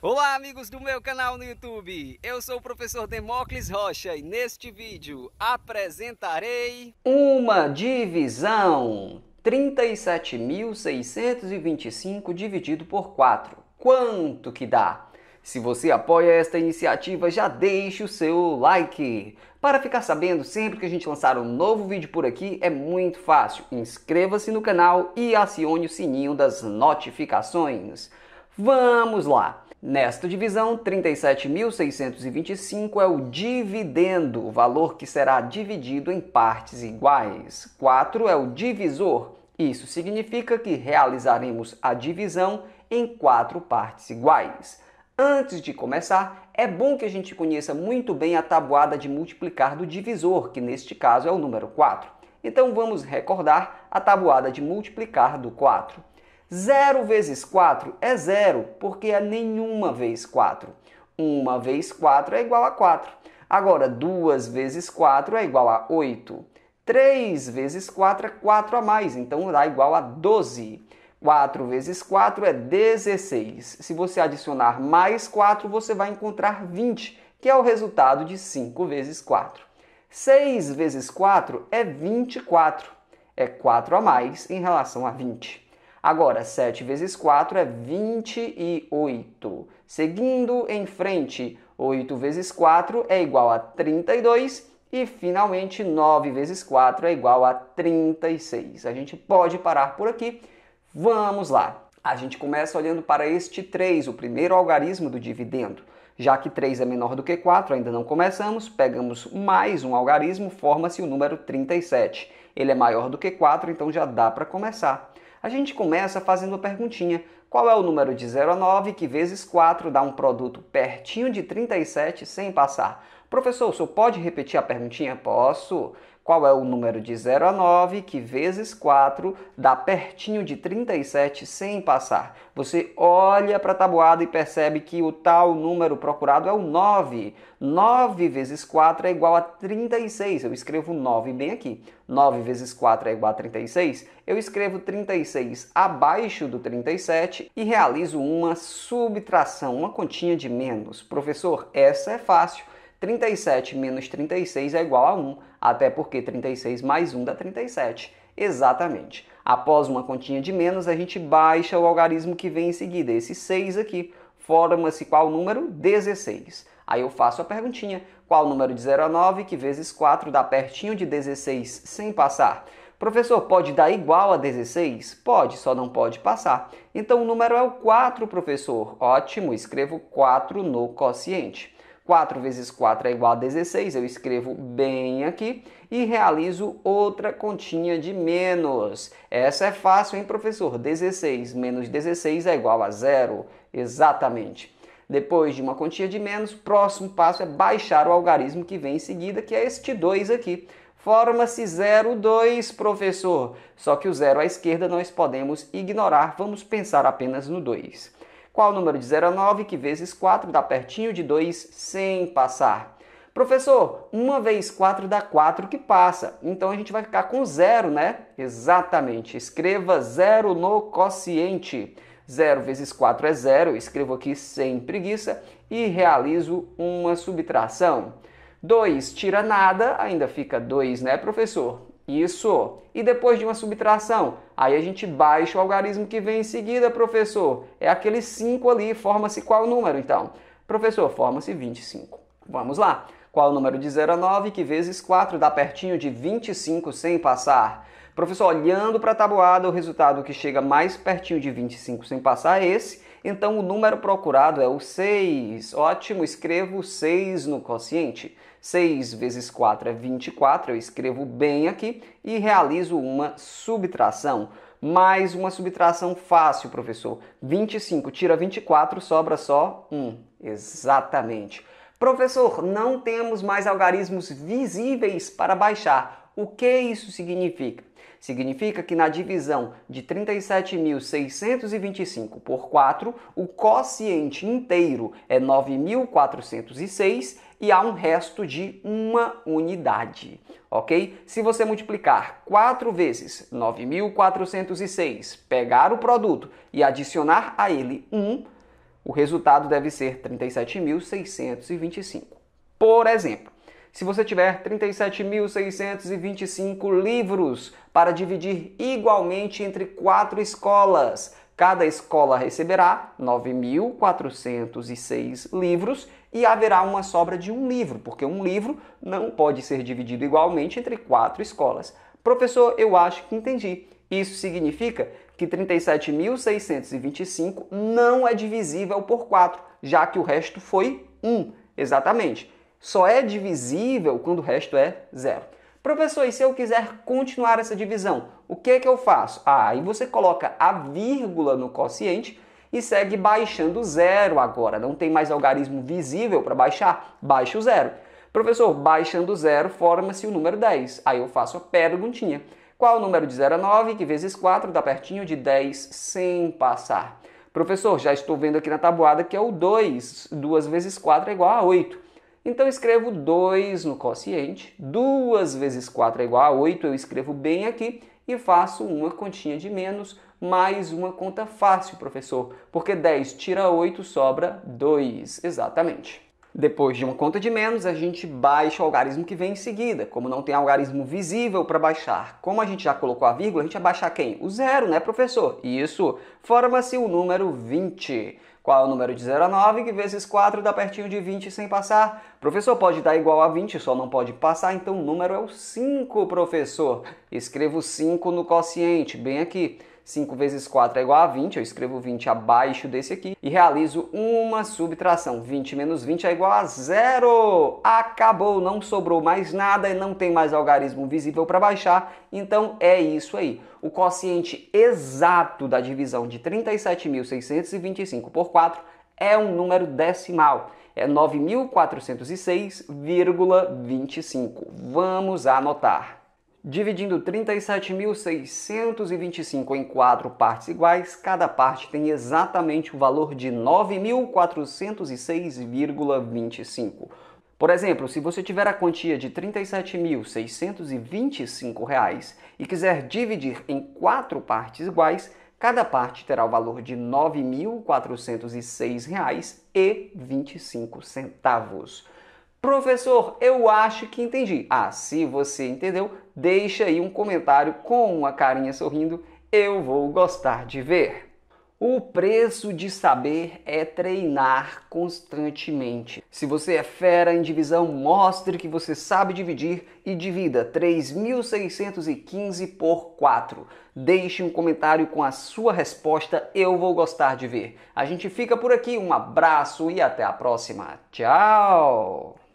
Olá amigos do meu canal no YouTube, eu sou o professor Demócles Rocha e neste vídeo apresentarei uma divisão 37.625 dividido por 4. Quanto que dá? Se você apoia esta iniciativa, já deixe o seu like. Para ficar sabendo sempre que a gente lançar um novo vídeo por aqui, é muito fácil. Inscreva-se no canal e acione o sininho das notificações. Vamos lá! Nesta divisão, 37.625 é o dividendo, o valor que será dividido em partes iguais. 4 é o divisor. Isso significa que realizaremos a divisão em quatro partes iguais. Antes de começar, é bom que a gente conheça muito bem a tabuada de multiplicar do divisor, que neste caso é o número 4. Então vamos recordar a tabuada de multiplicar do 4. 0 vezes 4 é 0, porque é nenhuma vez 4. 1 vez 4 é igual a 4. Agora, 2 vezes 4 é igual a 8. 3 vezes 4 é 4 a mais, então dá igual a 12. 4 vezes 4 é 16. Se você adicionar mais 4, você vai encontrar 20, que é o resultado de 5 vezes 4. 6 vezes 4 é 24. É 4 a mais em relação a 20. Agora, 7 vezes 4 é 28. Seguindo em frente, 8 vezes 4 é igual a 32. E finalmente, 9 vezes 4 é igual a 36. A gente pode parar por aqui. Vamos lá. A gente começa olhando para este 3, o primeiro algarismo do dividendo. Já que 3 é menor do que 4, ainda não começamos, pegamos mais um algarismo, forma-se o número 37. Ele é maior do que 4, então já dá para começar. A gente começa fazendo a perguntinha: qual é o número de 0 a 9 que vezes 4 dá um produto pertinho de 37 sem passar? Professor, o senhor pode repetir a perguntinha? Posso. Qual é o número de 0 a 9 que vezes 4 dá pertinho de 37 sem passar? Você olha para a tabuada e percebe que o tal número procurado é o 9. 9 vezes 4 é igual a 36. Eu escrevo 9 bem aqui. 9 vezes 4 é igual a 36. Eu escrevo 36 abaixo do 37 e realizo uma subtração, uma continha de menos. Professor, essa é fácil. 37 menos 36 é igual a 1, até porque 36 mais 1 dá 37. Exatamente. Após uma continha de menos, a gente baixa o algarismo que vem em seguida. Esse 6 aqui forma-se qual número? 16. Aí eu faço a perguntinha: qual o número de 0 a 9 que vezes 4 dá pertinho de 16 sem passar? Professor, pode dar igual a 16? Pode, só não pode passar. Então o número é o 4, professor. Ótimo, escrevo 4 no quociente. 4 vezes 4 é igual a 16, eu escrevo bem aqui e realizo outra continha de menos. Essa é fácil, hein, professor? 16 menos 16 é igual a zero. Exatamente. Depois de uma continha de menos, o próximo passo é baixar o algarismo que vem em seguida, que é este 2 aqui. Forma-se 02, professor. Só que o zero à esquerda nós podemos ignorar, vamos pensar apenas no 2. Qual o número de 0 a 9, que vezes 4 dá pertinho de 2 sem passar? Professor, 1 vezes 4 dá 4 que passa, então a gente vai ficar com 0, né? Exatamente, escreva 0 no quociente. 0 vezes 4 é 0, escrevo aqui sem preguiça e realizo uma subtração. 2 tira nada, ainda fica 2, né, professor? Isso. E depois de uma subtração, aí a gente baixa o algarismo que vem em seguida, professor. É aquele 5 ali, forma-se qual número então? Professor, forma-se 25. Vamos lá. Qual o número de 0 a 9 que vezes 4 dá pertinho de 25 sem passar? Professor, olhando para a tabuada, o resultado que chega mais pertinho de 25 sem passar é esse. Então o número procurado é o 6. Ótimo, escrevo 6 no quociente. 6 vezes 4 é 24, eu escrevo bem aqui e realizo uma subtração. Mais uma subtração fácil, professor. 25 tira 24, sobra só 1. Exatamente. Professor, não temos mais algarismos visíveis para baixar. O que isso significa? Significa que na divisão de 37.625 por 4, o quociente inteiro é 9.406 e há um resto de uma unidade, ok? Se você multiplicar 4 vezes 9.406, pegar o produto e adicionar a ele 1, o resultado deve ser 37.625. Por exemplo, se você tiver 37.625 livros para dividir igualmente entre quatro escolas, cada escola receberá 9.406 livros e haverá uma sobra de um livro, porque um livro não pode ser dividido igualmente entre quatro escolas. Professor, eu acho que entendi. Isso significa que 37.625 não é divisível por 4, já que o resto foi 1. Exatamente só é divisível quando o resto é zero. Professor, e se eu quiser continuar essa divisão, o que é que eu faço? Ah, aí você coloca a vírgula no quociente e segue baixando zero agora. Não tem mais algarismo visível para baixar, baixa o zero. Professor, baixando zero forma-se o número 10. Aí eu faço a perguntinha. Qual o número de 0 a 9, que vezes 4 dá pertinho de 10 sem passar? Professor, já estou vendo aqui na tabuada que é o 2. 2 vezes 4 é igual a 8. Então escrevo 2 no quociente, 2 vezes 4 é igual a 8, eu escrevo bem aqui e faço uma continha de menos, mais uma conta fácil, professor, porque 10 tira 8 sobra 2, exatamente. Depois de uma conta de menos, a gente baixa o algarismo que vem em seguida. Como não tem algarismo visível para baixar, como a gente já colocou a vírgula, a gente vai baixar quem? O zero, né, professor? Isso. Forma-se o número 20. Qual é o número de 0 a 9, que vezes 4 dá pertinho de 20 sem passar? Professor, pode dar igual a 20, só não pode passar, então o número é o 5, professor. Escrevo 5 no quociente, bem aqui. 5 vezes 4 é igual a 20, eu escrevo 20 abaixo desse aqui e realizo uma subtração. 20 menos 20 é igual a zero. Acabou, não sobrou mais nada e não tem mais algarismo visível para baixar, então é isso aí. O quociente exato da divisão de 37.625 por 4 é um número decimal. É 9.406,25. Vamos anotar. Dividindo 37.625 em quatro partes iguais, cada parte tem exatamente o valor de 9.406,25. Por exemplo, se você tiver a quantia de R$ 37.625 e quiser dividir em quatro partes iguais, cada parte terá o valor de R$ 9.406,25. Professor, eu acho que entendi. Ah, se você entendeu, deixa aí um comentário com uma carinha sorrindo, eu vou gostar de ver. O preço de saber é treinar constantemente. Se você é fera em divisão, mostre que você sabe dividir e divida 3.615 por 4. Deixe um comentário com a sua resposta, eu vou gostar de ver. A gente fica por aqui, um abraço e até a próxima. Tchau!